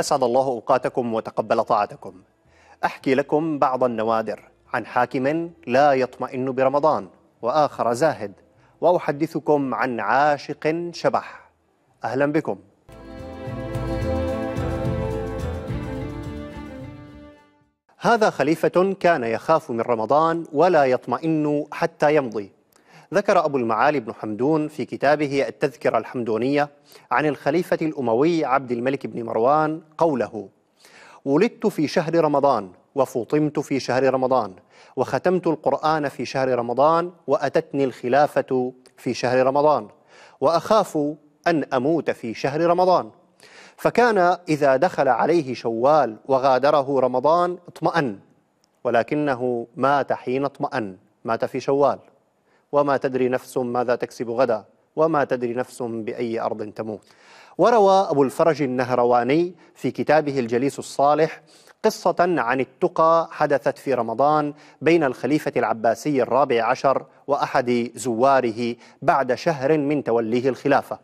أسعد الله أوقاتكم وتقبل طاعتكم أحكي لكم بعض النوادر عن حاكم لا يطمئن برمضان وآخر زاهد وأحدثكم عن عاشق شبح أهلا بكم هذا خليفة كان يخاف من رمضان ولا يطمئن حتى يمضي ذكر أبو المعالي بن حمدون في كتابه التذكرة الحمدونية عن الخليفة الأموي عبد الملك بن مروان قوله ولدت في شهر رمضان وفطمت في شهر رمضان وختمت القرآن في شهر رمضان وأتتني الخلافة في شهر رمضان وأخاف أن أموت في شهر رمضان فكان إذا دخل عليه شوال وغادره رمضان اطمأن ولكنه مات حين اطمأن مات في شوال وما تدري نفس ماذا تكسب غدا وما تدري نفس بأي أرض تموت وروى أبو الفرج النهرواني في كتابه الجليس الصالح قصة عن التقى حدثت في رمضان بين الخليفة العباسي الرابع عشر وأحد زواره بعد شهر من توليه الخلافة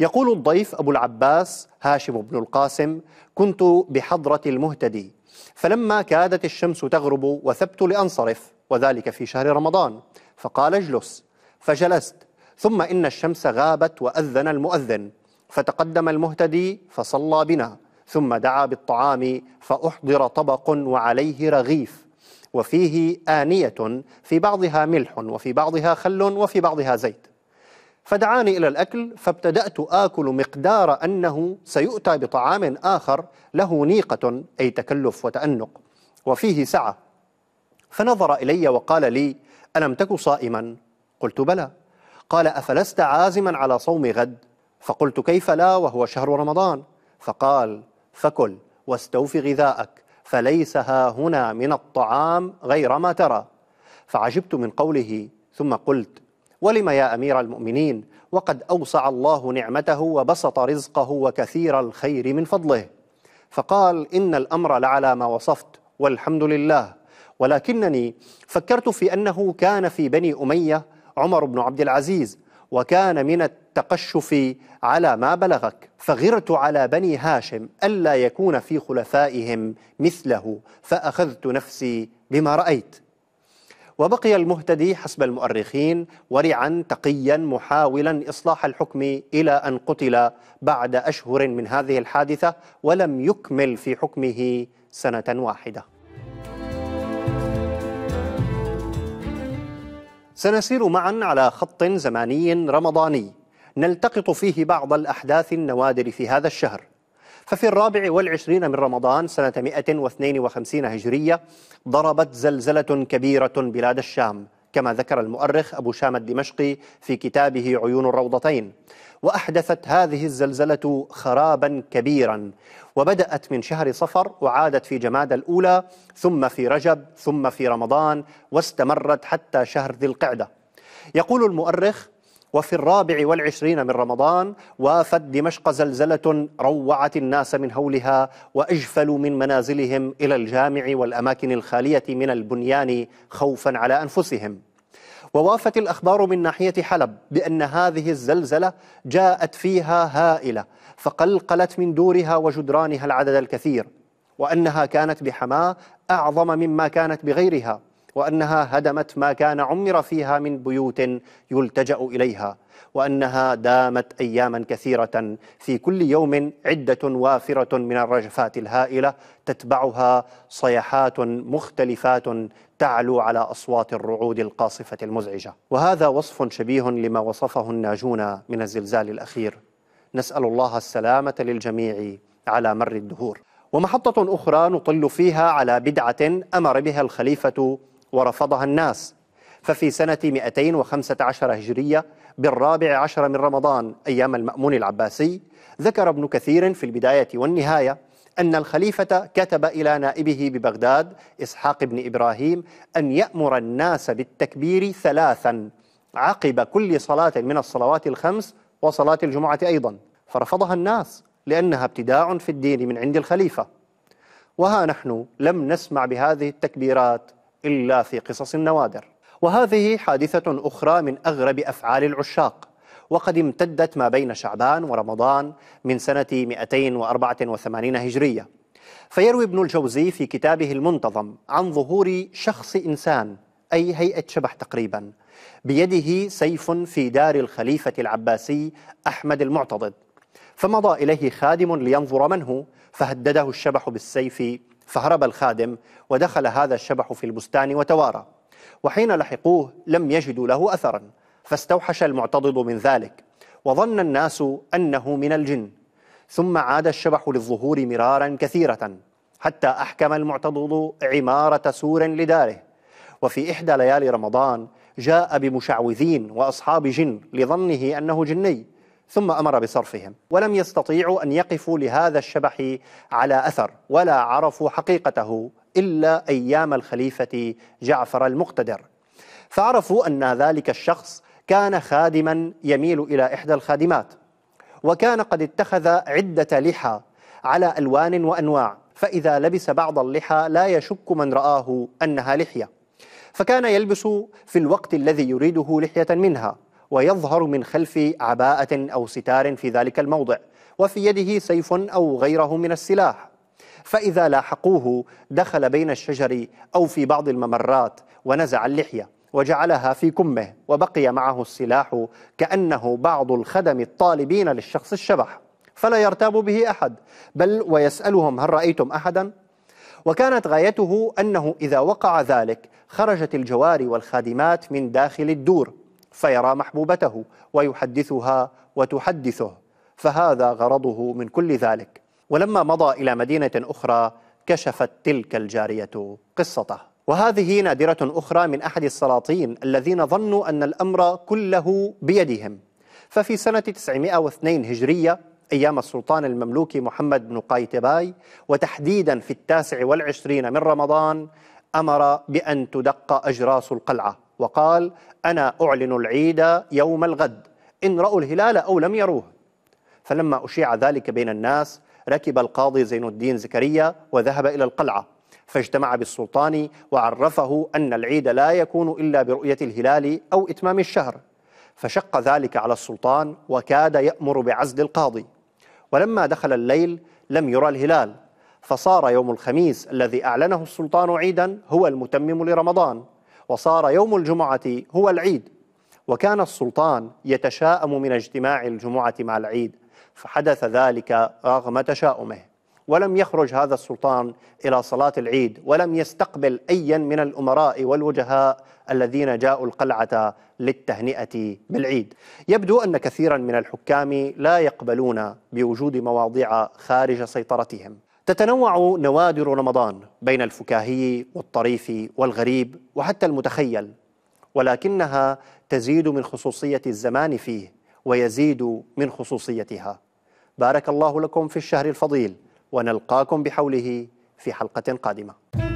يقول الضيف أبو العباس هاشم بن القاسم كنت بحضرة المهتدي فلما كادت الشمس تغرب وثبت لأنصرف وذلك في شهر رمضان فقال اجلس فجلست ثم إن الشمس غابت وأذن المؤذن فتقدم المهتدي فصلى بنا ثم دعا بالطعام فأحضر طبق وعليه رغيف وفيه آنية في بعضها ملح وفي بعضها خل وفي بعضها زيت فدعاني إلى الأكل فابتدأت آكل مقدار أنه سيؤتى بطعام آخر له نيقة أي تكلف وتأنق وفيه سعة فنظر إلي وقال لي ألم تك صائما قلت بلى قال أفلست عازما على صوم غد فقلت كيف لا وهو شهر رمضان فقال فكل واستوف غذاءك فليس ها هنا من الطعام غير ما ترى فعجبت من قوله ثم قلت ولم يا امير المؤمنين وقد اوسع الله نعمته وبسط رزقه وكثير الخير من فضله فقال ان الامر لعلى ما وصفت والحمد لله ولكنني فكرت في أنه كان في بني أمية عمر بن عبد العزيز وكان من التقشف على ما بلغك فغرت على بني هاشم ألا يكون في خلفائهم مثله فأخذت نفسي بما رأيت وبقي المهتدي حسب المؤرخين ورعا تقيا محاولا إصلاح الحكم إلى أن قتل بعد أشهر من هذه الحادثة ولم يكمل في حكمه سنة واحدة سنسير معا على خط زماني رمضاني نلتقط فيه بعض الأحداث النوادر في هذا الشهر ففي الرابع والعشرين من رمضان سنة 152 هجرية ضربت زلزلة كبيرة بلاد الشام كما ذكر المؤرخ أبو شام الدمشقي في كتابه عيون الروضتين وأحدثت هذه الزلزلة خرابا كبيرا وبدأت من شهر صفر وعادت في جماد الأولى ثم في رجب ثم في رمضان واستمرت حتى شهر ذي القعدة يقول المؤرخ وفي الرابع والعشرين من رمضان وافت دمشق زلزلة روعت الناس من هولها وأجفلوا من منازلهم إلى الجامع والأماكن الخالية من البنيان خوفا على أنفسهم ووافت الأخبار من ناحية حلب بأن هذه الزلزلة جاءت فيها هائلة فقلقلت من دورها وجدرانها العدد الكثير وأنها كانت بحماة أعظم مما كانت بغيرها وأنها هدمت ما كان عمر فيها من بيوت يلتجأ إليها وأنها دامت أياما كثيرة في كل يوم عدة وافرة من الرجفات الهائلة تتبعها صيحات مختلفات تعلو على أصوات الرعود القاصفة المزعجة وهذا وصف شبيه لما وصفه الناجون من الزلزال الأخير نسأل الله السلامة للجميع على مر الدهور ومحطة أخرى نطل فيها على بدعة أمر بها الخليفة ورفضها الناس ففي سنة 215 هجرية بالرابع عشر من رمضان أيام المأمون العباسي ذكر ابن كثير في البداية والنهاية أن الخليفة كتب إلى نائبه ببغداد إسحاق بن إبراهيم أن يأمر الناس بالتكبير ثلاثا عقب كل صلاة من الصلوات الخمس وصلاة الجمعة أيضا فرفضها الناس لأنها ابتداع في الدين من عند الخليفة وها نحن لم نسمع بهذه التكبيرات إلا في قصص النوادر وهذه حادثة أخرى من أغرب أفعال العشاق وقد امتدت ما بين شعبان ورمضان من سنة 284 هجرية فيروي ابن الجوزي في كتابه المنتظم عن ظهور شخص إنسان أي هيئة شبح تقريبا بيده سيف في دار الخليفة العباسي أحمد المعتضد فمضى إليه خادم لينظر من هو فهدده الشبح بالسيف فهرب الخادم ودخل هذا الشبح في البستان وتوارى وحين لحقوه لم يجدوا له أثرا فاستوحش المعتضد من ذلك وظن الناس أنه من الجن ثم عاد الشبح للظهور مرارا كثيرة حتى أحكم المعتضد عمارة سور لداره وفي إحدى ليالي رمضان جاء بمشعوذين وأصحاب جن لظنه أنه جني ثم امر بصرفهم ولم يستطيعوا ان يقفوا لهذا الشبح على اثر ولا عرفوا حقيقته الا ايام الخليفه جعفر المقتدر فعرفوا ان ذلك الشخص كان خادما يميل الى احدى الخادمات وكان قد اتخذ عده لحى على الوان وانواع فاذا لبس بعض اللحى لا يشك من راه انها لحيه فكان يلبس في الوقت الذي يريده لحيه منها ويظهر من خلف عباءة أو ستار في ذلك الموضع وفي يده سيف أو غيره من السلاح فإذا لاحقوه دخل بين الشجر أو في بعض الممرات ونزع اللحية وجعلها في كمه وبقي معه السلاح كأنه بعض الخدم الطالبين للشخص الشبح فلا يرتاب به أحد بل ويسألهم هل رأيتم أحدا؟ وكانت غايته أنه إذا وقع ذلك خرجت الجواري والخادمات من داخل الدور فيرى محبوبته ويحدثها وتحدثه فهذا غرضه من كل ذلك ولما مضى الى مدينه اخرى كشفت تلك الجاريه قصته وهذه نادره اخرى من احد السلاطين الذين ظنوا ان الامر كله بيدهم ففي سنه 902 هجريه أيام السلطان المملوكي محمد بن قايتباي وتحديدا في التاسع والعشرين من رمضان أمر بأن تدق أجراس القلعة وقال أنا أعلن العيد يوم الغد إن رأوا الهلال أو لم يروه فلما أشيع ذلك بين الناس ركب القاضي زين الدين زكريا وذهب إلى القلعة فاجتمع بالسلطان وعرفه أن العيد لا يكون إلا برؤية الهلال أو إتمام الشهر فشق ذلك على السلطان وكاد يأمر بعزل القاضي ولما دخل الليل لم يرى الهلال فصار يوم الخميس الذي أعلنه السلطان عيدا هو المتمم لرمضان وصار يوم الجمعة هو العيد وكان السلطان يتشاءم من اجتماع الجمعة مع العيد فحدث ذلك رغم تشاؤمه ولم يخرج هذا السلطان إلى صلاة العيد ولم يستقبل أيا من الأمراء والوجهاء الذين جاءوا القلعة للتهنئة بالعيد يبدو أن كثيرا من الحكام لا يقبلون بوجود مواضيع خارج سيطرتهم تتنوع نوادر رمضان بين الفكاهي والطريف والغريب وحتى المتخيل ولكنها تزيد من خصوصية الزمان فيه ويزيد من خصوصيتها بارك الله لكم في الشهر الفضيل ونلقاكم بحوله في حلقة قادمة